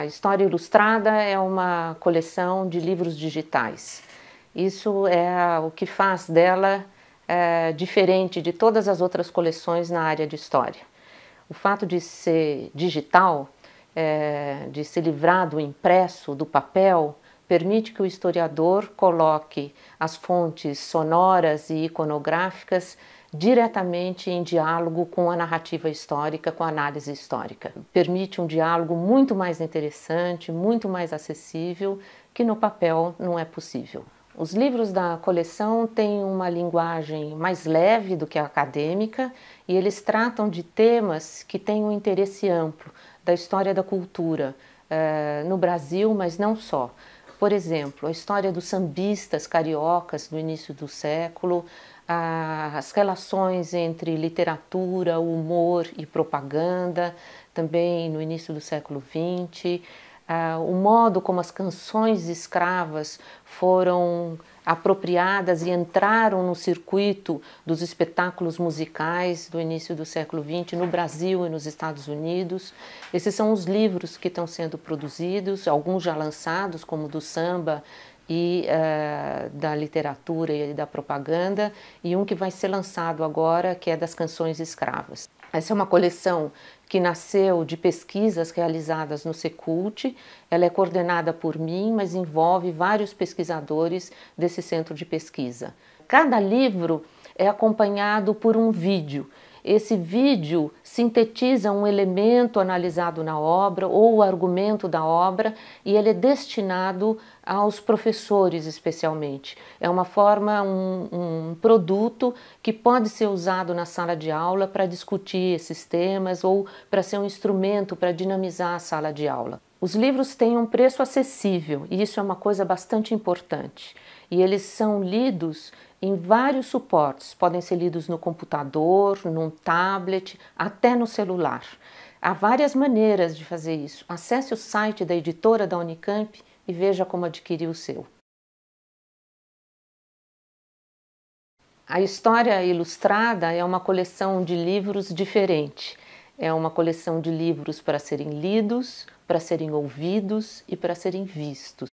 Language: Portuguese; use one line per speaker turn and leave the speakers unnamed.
A História Ilustrada é uma coleção de livros digitais. Isso é o que faz dela é, diferente de todas as outras coleções na área de história. O fato de ser digital, é, de se livrar do impresso, do papel, permite que o historiador coloque as fontes sonoras e iconográficas diretamente em diálogo com a narrativa histórica, com a análise histórica. Permite um diálogo muito mais interessante, muito mais acessível, que no papel não é possível. Os livros da coleção têm uma linguagem mais leve do que a acadêmica e eles tratam de temas que têm um interesse amplo da história da cultura eh, no Brasil, mas não só. Por exemplo, a história dos sambistas cariocas no início do século, as relações entre literatura, humor e propaganda, também no início do século XX uh, o modo como as canções escravas foram apropriadas e entraram no circuito dos espetáculos musicais do início do século XX no Brasil e nos Estados Unidos. Esses são os livros que estão sendo produzidos, alguns já lançados, como do samba e uh, da literatura e da propaganda, e um que vai ser lançado agora, que é das canções escravas. Essa é uma coleção que nasceu de pesquisas realizadas no Secult. Ela é coordenada por mim, mas envolve vários pesquisadores desse centro de pesquisa. Cada livro é acompanhado por um vídeo esse vídeo sintetiza um elemento analisado na obra ou o argumento da obra e ele é destinado aos professores, especialmente. É uma forma, um, um produto que pode ser usado na sala de aula para discutir esses temas ou para ser um instrumento para dinamizar a sala de aula. Os livros têm um preço acessível e isso é uma coisa bastante importante. E eles são lidos em vários suportes, podem ser lidos no computador, num tablet, até no celular. Há várias maneiras de fazer isso. Acesse o site da editora da Unicamp e veja como adquirir o seu. A História Ilustrada é uma coleção de livros diferente. É uma coleção de livros para serem lidos, para serem ouvidos e para serem vistos.